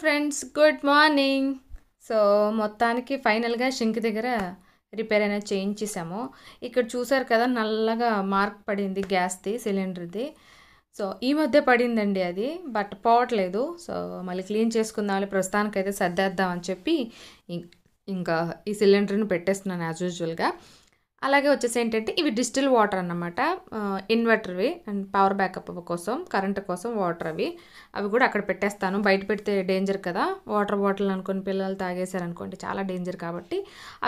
friends good morning so మొత్తానికి ఫైనల్గా shrink దగ్గర రిపేర్ అయినా చేయించేసాము ఇక్కడ చూసారు కదా నల్లగా మార్క్ పడింది గ్యాస్ది సిలిండర్ది సో ఈ మధ్య పడిందండి అది బట్ పోవట్లేదు సో మళ్ళీ క్లీన్ చేసుకుందామని ప్రస్తుతానికైతే సర్దేద్దామని చెప్పి ఇంకా ఈ సిలిండర్ని పెట్టేస్తున్నాను యాజ్ యూజువల్గా అలాగే వచ్చేసి ఏంటంటే ఇవి డిజిటల్ వాటర్ అన్నమాట ఇన్వర్టర్వి అండ్ పవర్ బ్యాకప్ కోసం కరెంట్ కోసం వాటర్ అవి అవి కూడా అక్కడ పెట్టేస్తాను బయట పెడితే డేంజర్ కదా వాటర్ బాటిల్ అనుకుని పిల్లలు తాగేశారనుకోండి చాలా డేంజర్ కాబట్టి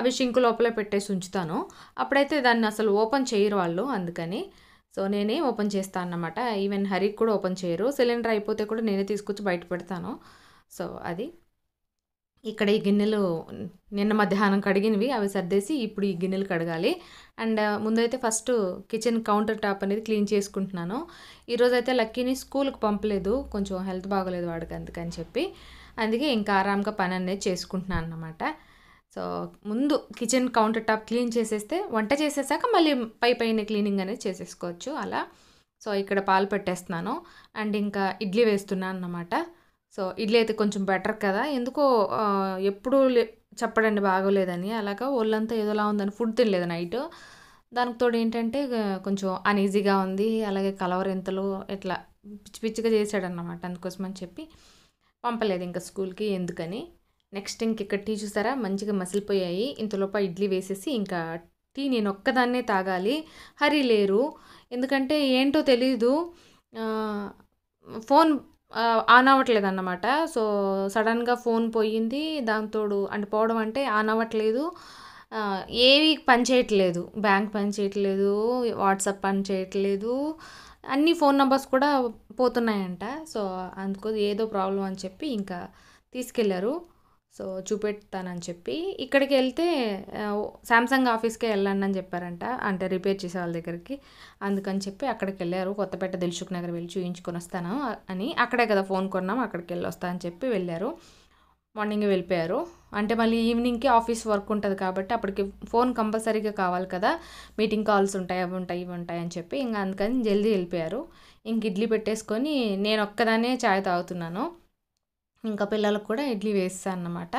అవి షింకు లోపలే పెట్టేసి ఉంచుతాను అప్పుడైతే దాన్ని అసలు ఓపెన్ చేయరు వాళ్ళు అందుకని సో నేనే ఓపెన్ చేస్తాను అన్నమాట ఈవెన్ హరికి కూడా ఓపెన్ చేయరు సిలిండర్ అయిపోతే కూడా నేనే తీసుకొచ్చి బయట పెడతాను సో అది ఇక్కడ ఈ గిన్నెలు నిన్న మధ్యాహ్నం కడిగినవి అవి సర్దేసి ఇప్పుడు ఈ గిన్నెలు కడగాలి అండ్ ముందైతే ఫస్ట్ కిచెన్ కౌంటర్ టాప్ అనేది క్లీన్ చేసుకుంటున్నాను ఈరోజైతే లక్కీని స్కూల్కి పంపలేదు కొంచెం హెల్త్ బాగోలేదు వాడికి అందుకని చెప్పి అందుకే ఇంకా ఆరాంగా పని అనేది చేసుకుంటున్నాను అనమాట సో ముందు కిచెన్ కౌంటర్ టాప్ క్లీన్ చేసేస్తే వంట చేసేసాక మళ్ళీ పై పైన క్లీనింగ్ అనేది చేసేసుకోవచ్చు అలా సో ఇక్కడ పాలు పెట్టేస్తున్నాను అండ్ ఇంకా ఇడ్లీ వేస్తున్నాను అన్నమాట సో ఇడ్లీ అయితే కొంచెం బెటర్ కదా ఎందుకో ఎప్పుడూ చెప్పడండి బాగోలేదని అలాగా ఒళ్ళంతా ఏదోలా ఉందని ఫుడ్ తినలేదు నైట్ దానికి తోడు ఏంటంటే కొంచెం అన్ఈజీగా ఉంది అలాగే కలవర్ ఎంతలో ఇట్లా పిచ్చి పిచ్చిగా చేశాడనమాట అందుకోసమని చెప్పి పంపలేదు ఇంకా స్కూల్కి ఎందుకని నెక్స్ట్ ఇంక ఇక్కడ టీ చూసారా మంచిగా మసిలిపోయాయి ఇంతలోప ఇడ్లీ వేసేసి ఇంకా టీ నేను ఒక్కదాన్నే తాగాలి హరి లేరు ఎందుకంటే ఏంటో తెలీదు ఫోన్ ఆన్ అవ్వట్లేదు అన్నమాట సో సడన్గా ఫోన్ పోయింది దాంతోడు అంటే పోవడం అంటే ఆన్ అవ్వట్లేదు ఏవి పని చేయట్లేదు బ్యాంక్ పని చేయట్లేదు వాట్సాప్ పని చేయట్లేదు అన్ని ఫోన్ నెంబర్స్ కూడా పోతున్నాయంట సో అందుకు ఏదో ప్రాబ్లం అని చెప్పి ఇంకా తీసుకెళ్ళారు సో చూపెడతానని చెప్పి ఇక్కడికి వెళ్తే శాంసంగ్ ఆఫీస్కే వెళ్ళండి అని చెప్పారంట అంటే రిపేర్ చేసే వాళ్ళ దగ్గరికి అందుకని చెప్పి అక్కడికి వెళ్ళారు కొత్తపేట దిల్సుఖ్ నగర్ వెళ్ళి చూయించుకొని వస్తాను అని అక్కడే కదా ఫోన్ కొన్నాం అక్కడికి వెళ్ళి వస్తా అని చెప్పి వెళ్ళారు మార్నింగ్ వెళ్ళిపోయారు అంటే మళ్ళీ ఈవినింగ్కి ఆఫీస్ వర్క్ ఉంటుంది కాబట్టి అప్పటికి ఫోన్ కంపల్సరీగా కావాలి కదా మీటింగ్ కాల్స్ ఉంటాయి అవి ఉంటాయి ఇవి ఉంటాయి అని చెప్పి ఇంకా అందుకని జల్దీ వెళ్ళిపోయారు ఇంక ఇడ్లీ పెట్టేసుకొని నేను ఒక్కదానే చాయ్ తాగుతున్నాను ఇంకా పిల్లలకు కూడా ఇడ్లీ వేస్తాను అన్నమాట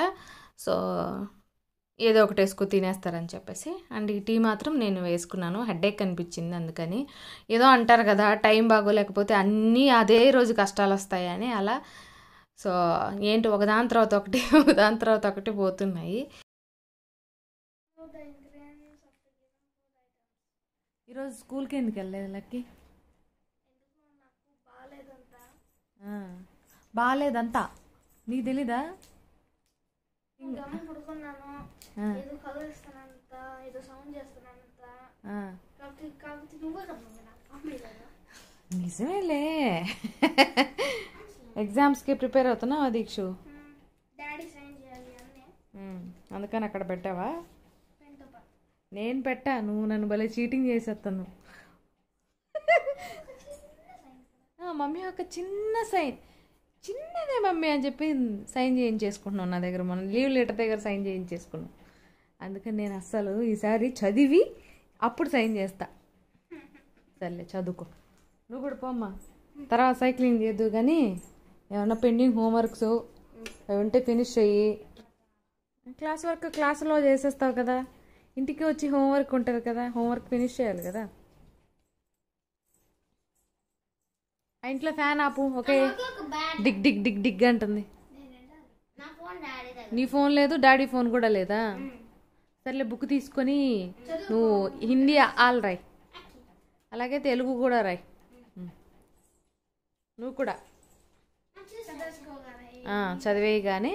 సో ఏదో ఒకటి వేసుకుని తినేస్తారని చెప్పేసి అండ్ ఈ టీ మాత్రం నేను వేసుకున్నాను హెడ్ఏక్ అనిపించింది అందుకని ఏదో అంటారు కదా టైం బాగోలేకపోతే అన్నీ అదే రోజు కష్టాలు వస్తాయని అలా సో ఏంటి ఒకదాని తర్వాత ఒకటి ఒకదాని తర్వాత ఒకటి పోతున్నాయి ఈరోజు స్కూల్కి ఎందుకు వెళ్ళలేదు లక్కి బాగాలేదంతా నీకు తెలీదా నిజమేలే ఎగ్జామ్స్కి ప్రిపేర్ అవుతున్నావా దీక్షు అందుకని అక్కడ పెట్టావా నేను పెట్టా నువ్వు నన్ను భలే చీటింగ్ చేసేస్తాను మమ్మీ ఒక చిన్న సైన్ చిన్నదే మమ్మీ అని చెప్పి సైన్ చేయించేసుకుంటున్నాం నా దగ్గర మనం లీవ్ లెటర్ దగ్గర సైన్ చేయించేసుకున్నాం అందుకని నేను అస్సలు ఈసారి చదివి అప్పుడు సైన్ చేస్తా సర్లే చదువుకో నువ్వు కూడా పోమ్మా తర్వాత సైక్లింగ్ చేయద్దు కానీ ఏమన్నా పెండింగ్ హోంవర్క్స్ అవి ఉంటే ఫినిష్ చెయ్యి క్లాస్ వర్క్ క్లాసులో చేసేస్తావు కదా ఇంటికి వచ్చి హోంవర్క్ ఉంటుంది కదా హోంవర్క్ ఫినిష్ చేయాలి కదా ఇంట్లో ఫ్యాన్ ఆపు ఓకే డిగ్ డిగ్ డిగ్ డిగ్ అంటుంది నీ ఫోన్ లేదు డాడీ ఫోన్ కూడా లేదా సర్లే బుక్ తీసుకొని నువ్వు హిందీ ఆల్ రాయి అలాగే తెలుగు కూడా రాయి నువ్వు కూడా కానీ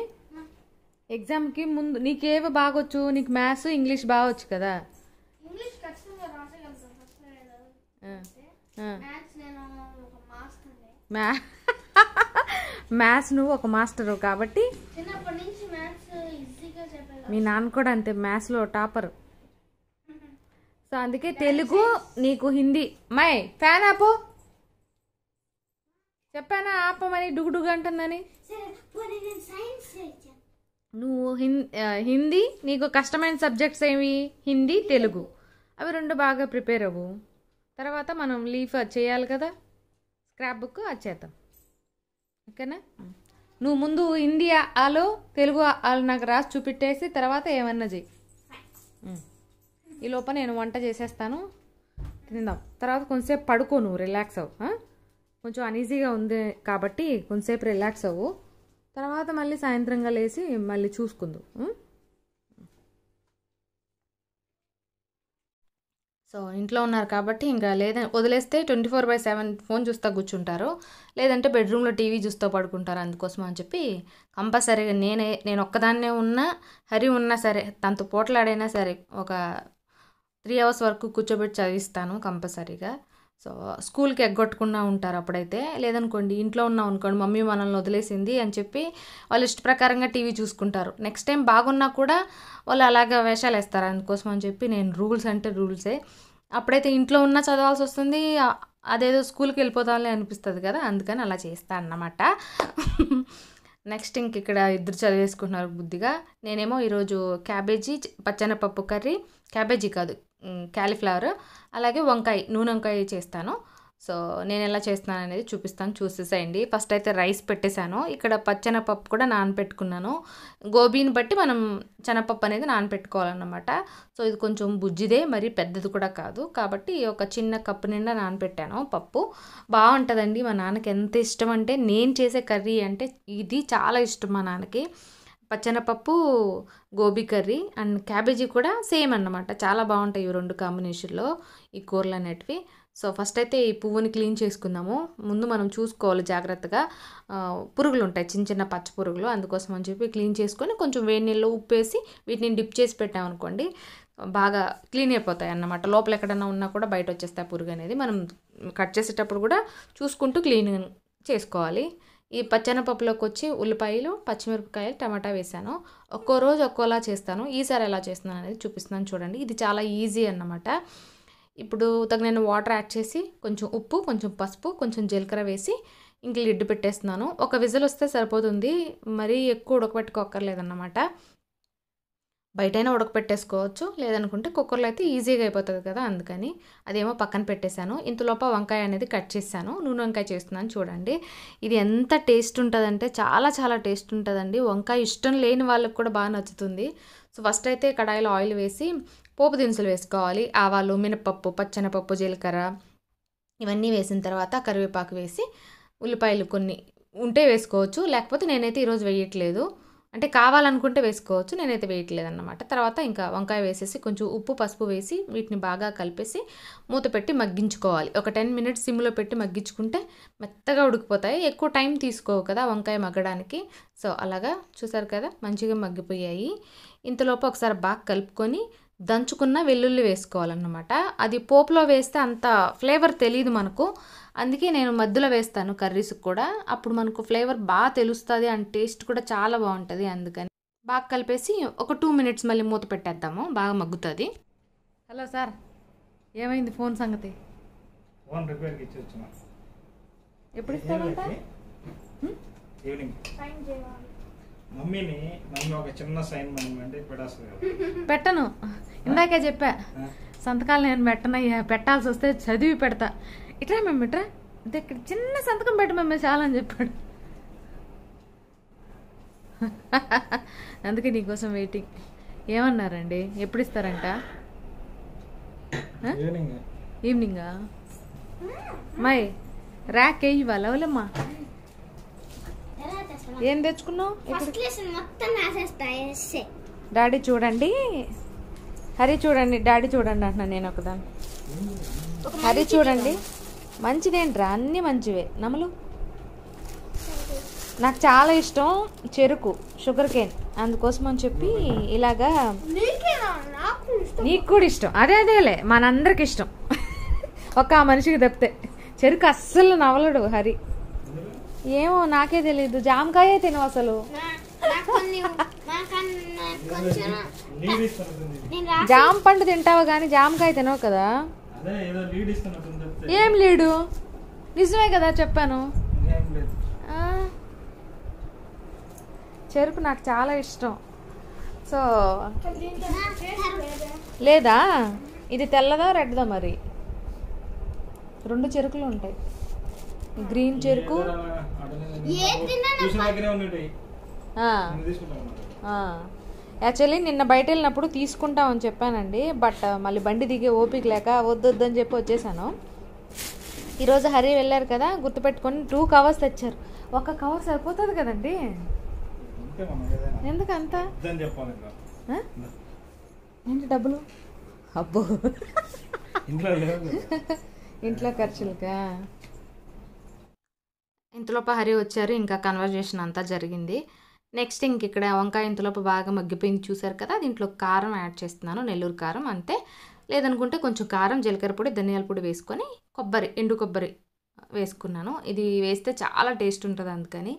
ఎగ్జామ్కి ముందు నీకేవి బాగొచ్చు నీకు మ్యాథ్స్ ఇంగ్లీష్ బాగొచ్చు కదా మ్యా మ్యాథ్స్ నువ్వు ఒక మాస్టరు కాబట్టి మీ నాన్న కూడా అంతే మ్యాథ్స్లో టాపర్ సో అందుకే తెలుగు నీకు హిందీ మై ఫ్యాన్ ఆపు చెప్పానా ఆపమని డుగుడుగు అంటుందని నువ్వు హిందీ నీకు కష్టమైన సబ్జెక్ట్స్ ఏమి హిందీ తెలుగు అవి రెండు బాగా ప్రిపేర్ అవ్వు తర్వాత మనం లీఫ్ చేయాలి కదా స్క్రాప్ బుక్ అది చేద్దాం ఓకేనా నువ్వు ముందు హిందీ ఆలు తెలుగు ఆలు నాకు రాసి చూపెట్టేసి తర్వాత ఏమన్నా చెయ్యి ఈ లోపల నేను వంట చేసేస్తాను తిందాం తర్వాత కొంచెంసేపు పడుకో నువ్వు రిలాక్స్ అవ్వు కొంచెం అనీజీగా ఉంది కాబట్టి కొంచెంసేపు రిలాక్స్ అవ్వు తర్వాత మళ్ళీ సాయంత్రంగా లేచి మళ్ళీ చూసుకుందు సో ఇంట్లో ఉన్నారు కాబట్టి ఇంకా లేదని వదిలేస్తే twenty four by seven phone చూస్తూ కూర్చుంటారు లేదంటే బెడ్రూమ్లో టీవీ చూస్తూ పడుకుంటారు అందుకోసం అని చెప్పి కంపల్సరీగా నేనే నేను ఒక్కదాన్నే ఉన్నా హరి ఉన్నా సరే తనతో పోట్లాడైనా సరే ఒక త్రీ అవర్స్ వరకు కూర్చోబెట్టి చదివిస్తాను కంపల్సరీగా సో స్కూల్కి ఎగ్గొట్టుకున్నా ఉంటారు అప్పుడైతే లేదనుకోండి ఇంట్లో ఉన్నాం అనుకోండి మమ్మీ మనల్ని వదిలేసింది అని చెప్పి వాళ్ళు ఇష్ట ప్రకారంగా టీవీ చూసుకుంటారు నెక్స్ట్ టైం బాగున్నా కూడా వాళ్ళు అలాగే వేషాలు వేస్తారు అందుకోసం అని చెప్పి నేను రూల్స్ అంటే రూల్సే అప్పుడైతే ఇంట్లో ఉన్నా చదవాల్సి వస్తుంది అదేదో స్కూల్కి వెళ్ళిపోతామని అనిపిస్తుంది కదా అందుకని అలా చేస్తా అన్నమాట నెక్స్ట్ ఇంక ఇక్కడ ఇద్దరు చదివేసుకుంటున్నారు బుద్ధిగా నేనేమో ఈరోజు క్యాబేజీ పచ్చనపప్పు కర్రీ క్యాబేజీ కాదు క్యాలీఫ్లవర్ అలాగే వంకాయ నూనె వంకాయ చేస్తాను సో నేను ఎలా చేస్తున్నాను అనేది చూపిస్తాను చూసేసేయండి ఫస్ట్ అయితే రైస్ పెట్టేశాను ఇక్కడ పచ్చనపప్పు కూడా నానపెట్టుకున్నాను గోబీని బట్టి మనం చెనపప్పు అనేది నానపెట్టుకోవాలన్నమాట సో ఇది కొంచెం బుజ్జిదే మరి పెద్దది కూడా కాదు కాబట్టి ఒక చిన్న కప్పు నిండా నానపెట్టాను పప్పు బాగుంటుందండి మా నాన్నకి ఎంత ఇష్టం అంటే నేను చేసే కర్రీ అంటే ఇది చాలా ఇష్టం మా నాన్నకి పచ్చనపప్పు గోబీ కర్రీ అండ్ క్యాబేజీ కూడా సేమ్ అన్నమాట చాలా బాగుంటాయి ఇవి రెండు కాంబినేషన్లో ఈ కూరలు అనేటివి సో ఫస్ట్ అయితే ఈ పువ్వుని క్లీన్ చేసుకుందాము ముందు మనం చూసుకోవాలి జాగ్రత్తగా పురుగులు ఉంటాయి చిన్న చిన్న పచ్చ పురుగులు అందుకోసం అని చెప్పి క్లీన్ చేసుకొని కొంచెం వేడి నీళ్ళు ఉప్పేసి వీటిని డిప్ చేసి పెట్టామనుకోండి బాగా క్లీన్ అయిపోతాయి అన్నమాట లోపల ఎక్కడన్నా ఉన్నా కూడా బయట వచ్చేస్తాయి పురుగు అనేది మనం కట్ చేసేటప్పుడు కూడా చూసుకుంటూ క్లీన్ చేసుకోవాలి ఈ పచ్చనపప్పులోకి వచ్చి ఉల్లిపాయలు పచ్చిమిరపకాయలు టమాటా వేసాను ఒక్కో రోజు ఒక్కోలా చేస్తాను ఈసారి ఎలా చేస్తున్నాను అనేది చూపిస్తున్నాను చూడండి ఇది చాలా ఈజీ అన్నమాట ఇప్పుడు తగిన వాటర్ యాడ్ చేసి కొంచెం ఉప్పు కొంచెం పసుపు కొంచెం జీలకర్ర వేసి ఇంక లిడ్డు పెట్టేస్తున్నాను ఒక విజిల్ వస్తే సరిపోతుంది మరీ ఎక్కువ ఉడకబెట్టుకోక్కర్లేదన్నమాట బయటైనా ఉడకపెట్టేసుకోవచ్చు లేదనుకుంటే కుక్కర్లో అయితే ఈజీగా అయిపోతుంది కదా అందుకని అదేమో పక్కన పెట్టేశాను ఇంతలోప వంకాయ అనేది కట్ చేశాను నూనె వంకాయ చేస్తున్నాను చూడండి ఇది ఎంత టేస్ట్ ఉంటుందంటే చాలా చాలా టేస్ట్ ఉంటుందండి వంకాయ ఇష్టం లేని వాళ్ళకి కూడా బాగా నచ్చుతుంది సో ఫస్ట్ అయితే కడాయిలో ఆయిల్ వేసి పోపు దినుసులు వేసుకోవాలి ఆవాలు మినపప్పు పచ్చనపప్పు జీలకర్ర ఇవన్నీ వేసిన తర్వాత కరివేపాకు వేసి ఉల్లిపాయలు కొన్ని ఉంటే వేసుకోవచ్చు లేకపోతే నేనైతే ఈరోజు వేయట్లేదు అంటే కావాలనుకుంటే వేసుకోవచ్చు నేనైతే వేయట్లేదన్నమాట తర్వాత ఇంకా వంకాయ వేసేసి కొంచెం ఉప్పు పసుపు వేసి వీటిని బాగా కలిపేసి మూత పెట్టి మగ్గించుకోవాలి ఒక టెన్ మినిట్స్ సిమ్లో పెట్టి మగ్గించుకుంటే మెత్తగా ఉడికిపోతాయి ఎక్కువ టైం తీసుకోవు కదా వంకాయ మగ్గడానికి సో అలాగా చూసారు కదా మంచిగా మగ్గిపోయాయి ఇంతలోపు ఒకసారి బాగా కలుపుకొని దంచుకున్న వెల్లుల్లి వేసుకోవాలన్నమాట అది పోపులో వేస్తే అంత ఫ్లేవర్ తెలియదు మనకు అందుకే నేను మధ్యలో వేస్తాను కర్రీస్కి కూడా అప్పుడు మనకు ఫ్లేవర్ బాగా తెలుస్తుంది అండ్ టేస్ట్ కూడా చాలా బాగుంటుంది అందుకని బాగా కలిపేసి ఒక టూ మినిట్స్ మళ్ళీ మూత పెట్టేద్దాము బాగా మగ్గుతుంది హలో సార్ ఏమైంది ఫోన్ సంగతి ఎప్పుడు పెట్టను ఇందాకే చెప్పా సంతకాలు నేను పెట్టనయ్యా పెట్టాల్సి వస్తే చదివి పెడతా ఇట్రా మేము ఇట్రా ఇక్కడ చిన్న సంతకం పెట్టి మేము చాలా అని చెప్పాడు అందుకే నీకోసం వెయిటింగ్ ఏమన్నారండి ఎప్పుడు ఇస్తారంట ఈవినింగా మై ర్యాక్ ఏ ఇవ్వాలి అవలమ్మా ఏం తెచ్చుకున్నావు డాడీ చూడండి హరి చూడండి డాడీ చూడండి అంటున్నాను నేను ఒకదాన్ని హరి చూడండి మంచిదేంట్రా అన్నీ మంచివే నమలు నాకు చాలా ఇష్టం చెరుకు షుగర్ కేన్ అందుకోసం అని చెప్పి ఇలాగా నీకు కూడా ఇష్టం అదే అదేలే మనందరికి ఇష్టం ఒక మనిషికి తప్పితే చెరుకు అస్సలు నవలడు హరి ఏమో నాకే తెలీదు జామకాయ తిను అసలు జామ పండు తింటావు కానీ జామకాయ తినవు కదా ఏం లేడు నిజమే కదా చెప్పాను చెరుకు నాకు చాలా ఇష్టం సో లేదా ఇది తెల్లదా రెడ్దా మరి రెండు చెరుకులు ఉంటాయి గ్రీన్ చెరుకు యాక్చువల్లీ నిన్న బయట వెళ్ళినప్పుడు తీసుకుంటామని చెప్పానండి బట్ మళ్ళీ బండి దిగే ఓపిక లేక వద్దొద్దని చెప్పి వచ్చేసాను ఈరోజు హరి వెళ్ళారు కదా గుర్తుపెట్టుకొని టూ కవర్స్ తెచ్చారు ఒక కవర్ సరిపోతుంది కదండి ఎందుకంత ఏంటి డబ్బులు అబ్బో ఇంట్లో ఖర్చులుగా ఇంతలోప హరి వచ్చారు ఇంకా కన్వర్జేషన్ అంతా జరిగింది నెక్స్ట్ ఇంక ఇక్కడ వంకాయ ఇంతలోపు బాగా మగ్గిపోయింది చూసారు కదా దీంట్లో కారం యాడ్ చేస్తున్నాను నెల్లూరు కారం అంతే లేదనుకుంటే కొంచెం కారం జీలకర్ర పొడి ధనియాల పొడి వేసుకొని కొబ్బరి ఎండు కొబ్బరి వేసుకున్నాను ఇది వేస్తే చాలా టేస్ట్ ఉంటుంది అందుకని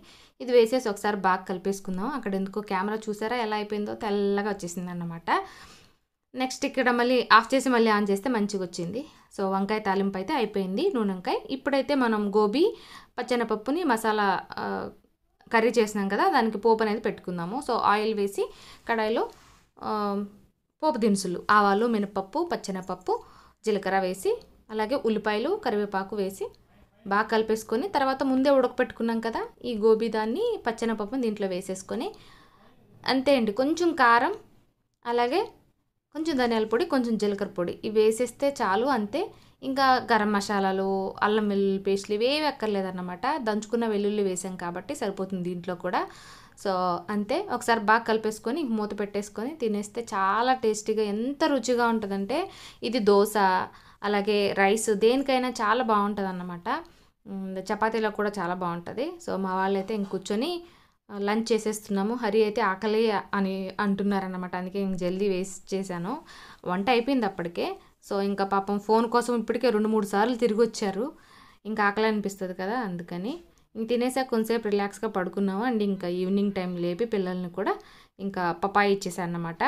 ఇది వేసేసి ఒకసారి బాగా కలిపేసుకుందాం అక్కడ ఎందుకో కెమెరా చూసారా ఎలా అయిపోయిందో తెల్లగా వచ్చేసింది అన్నమాట నెక్స్ట్ ఇక్కడ మళ్ళీ ఆఫ్ చేసి మళ్ళీ ఆన్ చేస్తే మంచిగా వచ్చింది సో వంకాయ తాలింపు అయితే అయిపోయింది నూనె వంకాయ ఇప్పుడైతే మనం గోబీ పచ్చనపప్పుని మసాలా కర్రీ చేసినాం కదా దానికి పోపు అనేది పెట్టుకుందాము సో ఆయిల్ వేసి కడాయిలో పోపు దినుసులు ఆవాలు మినపప్పు పచ్చనపప్పు జీలకర్ర వేసి అలాగే ఉల్లిపాయలు కరివేపాకు వేసి బాగా కలిపేసుకొని తర్వాత ముందే ఉడకపెట్టుకున్నాం కదా ఈ గోబీ దాన్ని పచ్చనపప్పు దీంట్లో వేసేసుకొని అంతే అండి కొంచెం కారం అలాగే కొంచెం ధనియాల పొడి కొంచెం జీలకర్ర పొడి ఇవి వేసేస్తే చాలు అంతే ఇంకా గరం మసాలాలు అల్లం వెల్లుల్లి పేస్ట్లు ఇవి అక్కర్లేదు అన్నమాట దంచుకున్న వెల్లుల్లి వేసాం కాబట్టి సరిపోతుంది దీంట్లో కూడా సో అంతే ఒకసారి బాగా కలిపేసుకొని మూత పెట్టేసుకొని తినేస్తే చాలా టేస్టీగా ఎంత రుచిగా ఉంటుందంటే ఇది దోశ అలాగే రైస్ దేనికైనా చాలా బాగుంటుంది అన్నమాట చపాతీలో కూడా చాలా బాగుంటుంది సో మా వాళ్ళైతే ఇంక కూర్చొని లంచ్ చేసేస్తున్నాము హరి అయితే ఆకలి అని అంటున్నారన్నమాట అందుకే ఇంక జల్దీ వేస్ట్ చేశాను వంట అయిపోయింది అప్పటికే సో ఇంకా పాపం ఫోన్ కోసం ఇప్పటికే రెండు మూడు సార్లు తిరిగి వచ్చారు ఇంకా ఆకలి అనిపిస్తుంది కదా అందుకని ఇంక తినేసాక కొంతసేపు రిలాక్స్గా పడుకున్నాము అండ్ ఇంకా ఈవినింగ్ టైం లేపి పిల్లల్ని కూడా ఇంకా పపాయి ఇచ్చేసాను అన్నమాట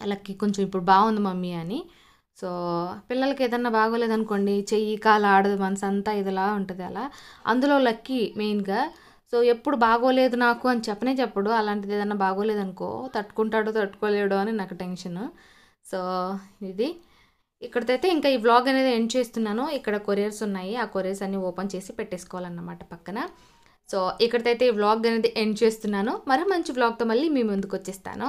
వాళ్ళకి కొంచెం ఇప్పుడు బాగుంది మమ్మీ అని సో పిల్లలకి ఏదన్నా బాగోలేదనుకోండి చెయ్యి కాలు ఆడదు మనసు అంతా ఇదిలా ఉంటుంది అలా అందులో లక్కీ మెయిన్గా సో ఎప్పుడు బాగోలేదు నాకు అని చెప్పనే చెప్పడు అలాంటిది ఏదన్నా బాగోలేదనుకో తట్టుకుంటాడో తట్టుకోలేడో అని నాకు టెన్షన్ సో ఇది ఇక్కడైతే ఇంకా ఈ వ్లాగ్ అనేది ఎండ్ చేస్తున్నాను ఇక్కడ కొరియర్స్ ఉన్నాయి ఆ కొరియర్స్ అన్నీ ఓపెన్ చేసి పెట్టేసుకోవాలన్నమాట పక్కన సో ఇక్కడైతే ఈ వ్లాగ్ అనేది ఎండ్ చేస్తున్నాను మరో మంచి వ్లాగ్తో మళ్ళీ మీ ముందుకు వచ్చేస్తాను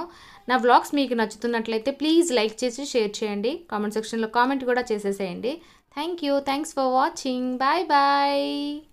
నా వ్లాగ్స్ మీకు నచ్చుతున్నట్లయితే ప్లీజ్ లైక్ చేసి షేర్ చేయండి కామెంట్ సెక్షన్లో కామెంట్ కూడా చేసేసేయండి thank you thanks for watching bye bye